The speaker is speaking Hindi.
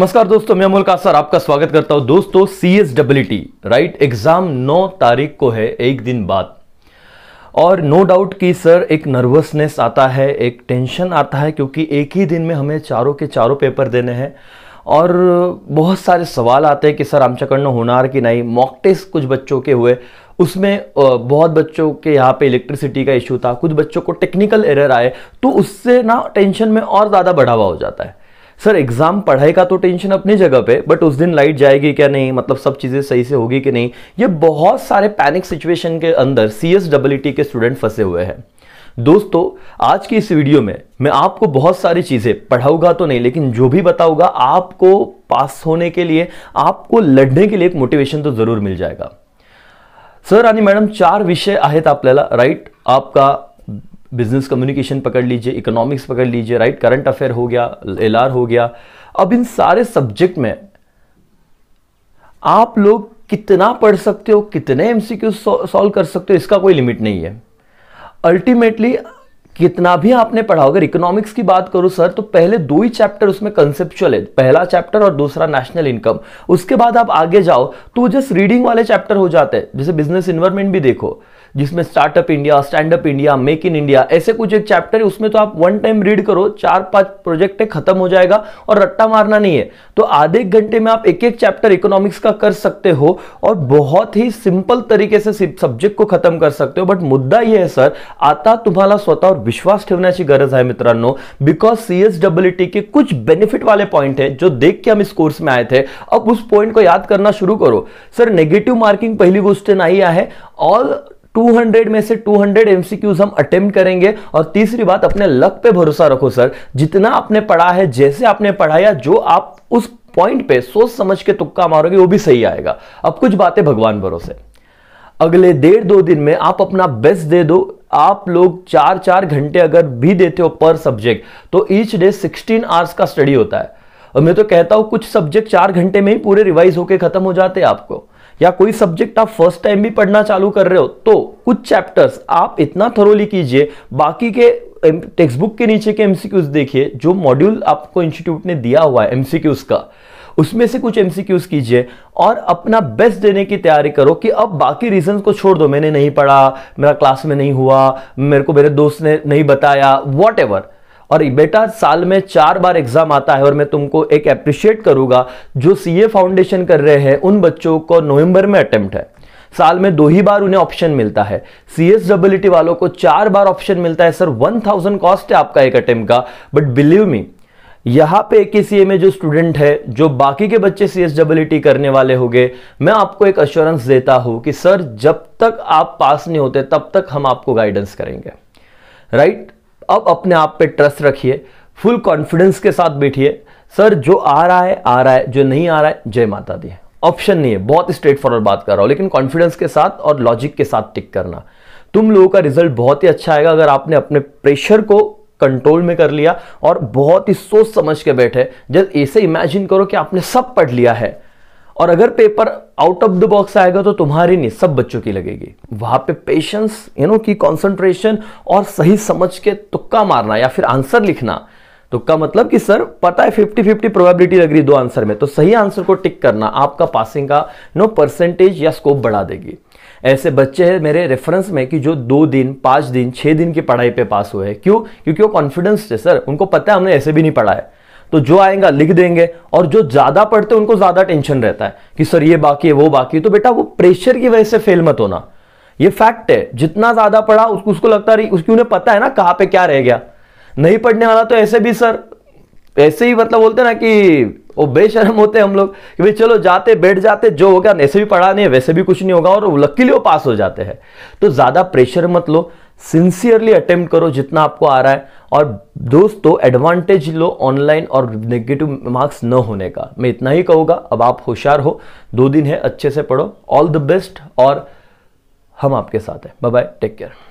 नमस्कार दोस्तों मैं अमोल कासर आपका स्वागत करता हूं दोस्तों C S W T write exam 9 तारीख को है एक दिन बाद और नो डाउट कि सर एक नर्वसनेस आता है एक टेंशन आता है क्योंकि एक ही दिन में हमें चारों के चारों पेपर देने हैं और बहुत सारे सवाल आते हैं कि सर आमच्याकडनं होना कि नहीं मॉक टेस्ट कुछ बच्चों के हुए उसमें बहुत बच्चों के यहाँ पे इलेक्ट्रिसिटी का इशू था कुछ बच्चों को टेक्निकल एरर आए तो उससे ना टेंशन में और ज़्यादा बढ़ावा हो जाता है सर एग्जाम पढ़ाई का तो टेंशन अपनी जगह पे बट उस दिन लाइट जाएगी क्या नहीं मतलब सब चीज़ें सही से होगी कि नहीं ये बहुत सारे पैनिक सिचुएशन के अंदर सी एस के स्टूडेंट फंसे हुए हैं दोस्तों आज की इस वीडियो में मैं आपको बहुत सारी चीज़ें पढ़ाऊंगा तो नहीं लेकिन जो भी बताऊंगा आपको पास होने के लिए आपको लड़ने के लिए एक मोटिवेशन तो ज़रूर मिल जाएगा सर आणि मॅडम चार विषय आहेत आपल्याला राईट आपका बिजनेस कम्युनिकेशन पकड़ लीजिए इकोनॉमिक्स पकड़ लीजिए राइट करंट अफेयर हो गया एल हो गया अब इन सारे सब्जेक्ट में आप लोग कितना पढ़ सकते हो कितने एमसीक्यू सॉल्व कर सकते हो इसका कोई लिमिट नहीं है अल्टीमेटली कितना भी आपने पढ़ा अगर इकोनॉमिक्स की बात करूं सर तो पहले दो ही चैप्टर उसमें कंसेप्चुअल है पहला चैप्टर और दूसरा नेशनल इनकम उसके बाद आप आगे जाओ तो जस्ट रीडिंग वाले चैप्टर हो जाते हैं जैसे बिजनेस इन्वायरमेंट भी देखो जिसमें startup India stand up India make in India ऐसे कुछ एक चैप्टर है उसमें तो आप वन टाइम रीड करो चार पांच प्रोजेक्ट खत्म हो जाएगा और रट्टा मारना नहीं है तो आधे घंटे में आप एक एक चैप्टर इकोनॉमिक्स का कर सकते हो और बहुत ही सिंपल तरीके से सब्जेक्ट को खत्म कर सकते हो बट मुद्दा यह है सर आता तुम्हारा स्वतः विश्वास की गरज है मित्रांनो बिकॉज सी एस डब्ल्यू के कुछ बेनिफिट वाले पॉइंट है जो देख के हम इस कोर्स में आए थे अब उस पॉइंट को याद करना शुरू करो सर नेगेटिव मार्किंग पहली गोष्ट नाही है ऑल 200 में से 200 हंड्रेड एमसीक्यूज हम अटेम्प्ट करेंगे और तीसरी बात अपने लक पे भरोसा रखो सर जितना आपने पढ़ा है जैसे आपने पढ़ाया जो आप उस पॉइंट पे सोच समझ के तुक्का मारोगे वो भी सही आएगा अब कुछ बातें भगवान भरोसे अगले डेढ़ दो दिन में आप अपना बेस्ट दे दो आप लोग चार चार घंटे अगर भी देते हो पर सब्जेक्ट तो ईच डे सिक्सटीन आवर्स का स्टडी होता है और मैं तो कहता हूं कुछ सब्जेक्ट चार घंटे में ही पूरे रिवाइज होकर खत्म हो जाते हैं आपको या कोई सब्जेक्ट आप फर्स्ट टाइम भी पढ़ना चालू कर रहे हो तो कुछ चैप्टर्स आप इतना थरोली कीजिए बाकी के टेक्स्ट बुक के नीचे के एमसीक्यूज देखिए जो मॉड्यूल आपको इंस्टीट्यूट ने दिया हुआ है एमसीक्यूज का उसमें से कुछ एमसीक्यूज कीजिए और अपना बेस्ट देने की तैयारी करो कि अब बाकी रीजन को छोड़ दो मैंने नहीं पढ़ा मेरा क्लास में नहीं हुआ मेरे को मेरे दोस्त ने नहीं बताया वॉट और बेटा साल में चार बार एग्जाम आता है और मैं तुमको एक अप्रिशिएट करूंगा जो सीए फाउंडेशन कर रहे हैं उन बच्चों को नवंबर में अटेम्प्ट है साल में दो ही बार उन्हें ऑप्शन मिलता है सी एस वालों को चार बार ऑप्शन मिलता है सर वन थाउजेंड कॉस्ट है आपका एक अटेम्प्ट का बट बिलीव मी यहां पे एक सी में जो स्टूडेंट है जो बाकी के बच्चे सी एस करने वाले गए मैं आपको एक अश्योरेंस देता हूं कि सर जब तक आप पास नहीं होते तब तक हम आपको गाइडेंस करेंगे राइट right? अब अपने आप पे ट्रस्ट रखिए फुल कॉन्फिडेंस के साथ बैठिए सर जो आ रहा है आ रहा है जो नहीं आ रहा है जय माता दी ऑप्शन नहीं है बहुत स्ट्रेट फॉरवर्ड बात कर रहा हूं लेकिन कॉन्फिडेंस के साथ और लॉजिक के साथ टिक करना तुम लोगों का रिजल्ट बहुत ही अच्छा आएगा अगर आपने अपने प्रेशर को कंट्रोल में कर लिया और बहुत ही सोच समझ के बैठे जब ऐसे इमेजिन करो कि आपने सब पढ़ लिया है और अगर paper out of the box आएगा तो तुम्हारी नहीं सब बच्चों की लगेगी वहां पे पेशेंस यू नो की कंसंट्रेशन और सही समझ के तुक्का मारना या फिर आंसर लिखना तुक्का मतलब कि सर पता है फिफ्टी फिफ्टी प्रोबेबिलिटी लग रही दो आंसर में तो सही आंसर को टिक करना आपका पासिंग का नो परसेंटेज या स्कोप बढ़ा देगी ऐसे बच्चे हैं मेरे रेफरेंस में कि जो दो दिन पांच दिन छह दिन की पढ़ाई पे पास हुए हैं क्यों क्योंकि वो कॉन्फिडेंस थे सर उनको पता है हमने ऐसे भी नहीं पढ़ा है तो जो आएगा लिख देंगे और जो ज़्यादा पढ़ते हैं उनको ज़्यादा टेंशन रहता है कि सर ये बाकी है वो बाकी है तो बेटा वो प्रेशर की वजह से फेल मत होना ये फैक्ट है जितना ज़्यादा पढ़ा उसको उसको लगता रही उसकी उन्हें पता है ना कहाँ पे क्या रह गया नहीं पढ़ने वाला तो ऐसे भी सर ऐसे ही मतलब बोलते ना कि वो बेशरम होते हैं हम लोग कि भाई चलो जाते बैठ जाते जो होगा ऐसे भी पढ़ा नहीं है वैसे भी कुछ नहीं होगा और लकीली वो पास हो जाते हैं तो ज़्यादा प्रेशर मत लो सिंसियरली अटेम्प्ट करो जितना आपको आ रहा है और दोस्तों एडवांटेज लो ऑनलाइन और नेगेटिव मार्क्स न होने का मैं इतना ही कहूँगा अब आप होशियार हो दो दिन है अच्छे से पढ़ो ऑल द बेस्ट और हम आपके साथ हैं बाय बाय टेक केयर